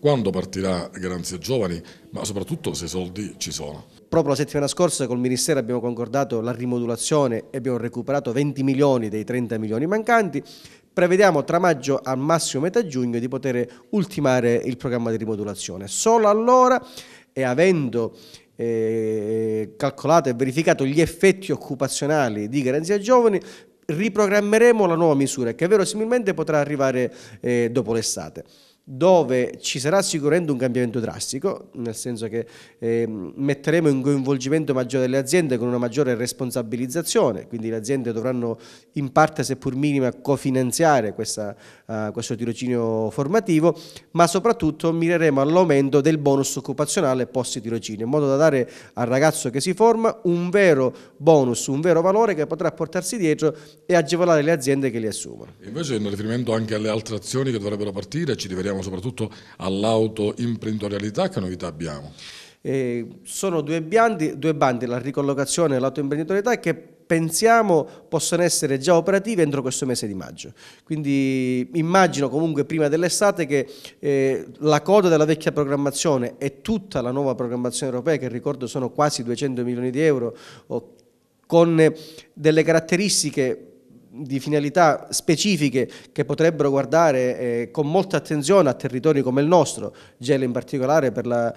Quando partirà Garanzia Giovani, ma soprattutto se i soldi ci sono? Proprio la settimana scorsa col Ministero abbiamo concordato la rimodulazione e abbiamo recuperato 20 milioni dei 30 milioni mancanti. Prevediamo tra maggio al massimo metà giugno di poter ultimare il programma di rimodulazione. Solo allora e avendo eh, calcolato e verificato gli effetti occupazionali di Garanzia Giovani, riprogrammeremo la nuova misura che verosimilmente potrà arrivare eh, dopo l'estate dove ci sarà sicuramente un cambiamento drastico, nel senso che eh, metteremo in coinvolgimento maggiore delle aziende con una maggiore responsabilizzazione, quindi le aziende dovranno in parte, seppur minima, cofinanziare questa, uh, questo tirocinio formativo, ma soprattutto mireremo all'aumento del bonus occupazionale post tirocinio, in modo da dare al ragazzo che si forma un vero bonus, un vero valore che potrà portarsi dietro e agevolare le aziende che li assumono. Invece in riferimento anche alle altre azioni che dovrebbero partire, ci rivediamo pensiamo soprattutto all'autoimprenditorialità, che novità abbiamo? Eh, sono due bandi, due bandi, la ricollocazione e l'autoimprenditorialità che pensiamo possano essere già operative entro questo mese di maggio. Quindi immagino comunque prima dell'estate che eh, la coda della vecchia programmazione e tutta la nuova programmazione europea, che ricordo sono quasi 200 milioni di euro, con delle caratteristiche di finalità specifiche che potrebbero guardare eh, con molta attenzione a territori come il nostro, Gela in particolare per la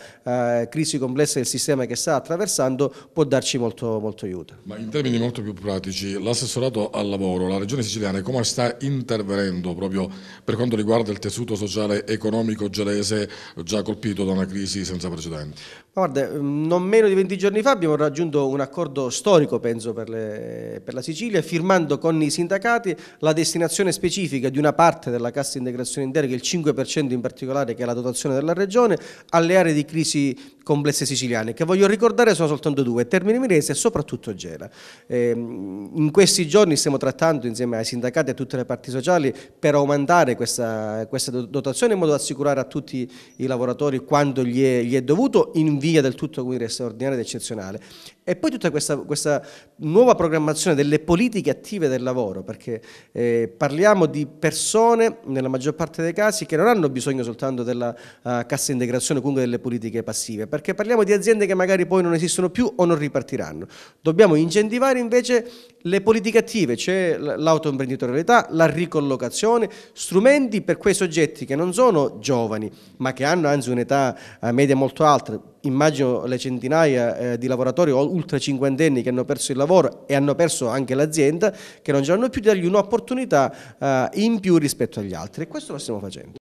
eh, crisi complessa del sistema che sta attraversando, può darci molto, molto aiuto. Ma in termini molto più pratici, l'assessorato al lavoro, la Regione siciliana come sta intervenendo proprio per quanto riguarda il tessuto sociale e economico gelese già colpito da una crisi senza precedenti? Guarda, non meno di 20 giorni fa abbiamo raggiunto un accordo storico, penso, per, le, per la Sicilia, firmando con i sindacati sindacati la destinazione specifica di una parte della cassa integrazione intera, che il 5% in particolare, che è la dotazione della regione, alle aree di crisi complesse siciliane, che voglio ricordare sono soltanto due, Termini Mirese e soprattutto Gela. Ehm, in questi giorni stiamo trattando insieme ai sindacati e a tutte le parti sociali per aumentare questa, questa dotazione in modo da assicurare a tutti i lavoratori quanto gli è, gli è dovuto in via del tutto quindi, straordinaria ed eccezionale. E poi tutta questa, questa nuova programmazione delle politiche attive del lavoro lavoro, perché eh, parliamo di persone, nella maggior parte dei casi, che non hanno bisogno soltanto della uh, cassa integrazione, comunque delle politiche passive, perché parliamo di aziende che magari poi non esistono più o non ripartiranno. Dobbiamo incentivare invece le politiche attive, cioè l'autoimprenditorialità, la ricollocazione, strumenti per quei soggetti che non sono giovani, ma che hanno anzi un'età eh, media molto alta, immagino le centinaia eh, di lavoratori oltre cinquantenni che hanno perso il lavoro e hanno perso anche l'azienda, che non ce l'hanno più, di dargli un'opportunità eh, in più rispetto agli altri e questo lo stiamo facendo.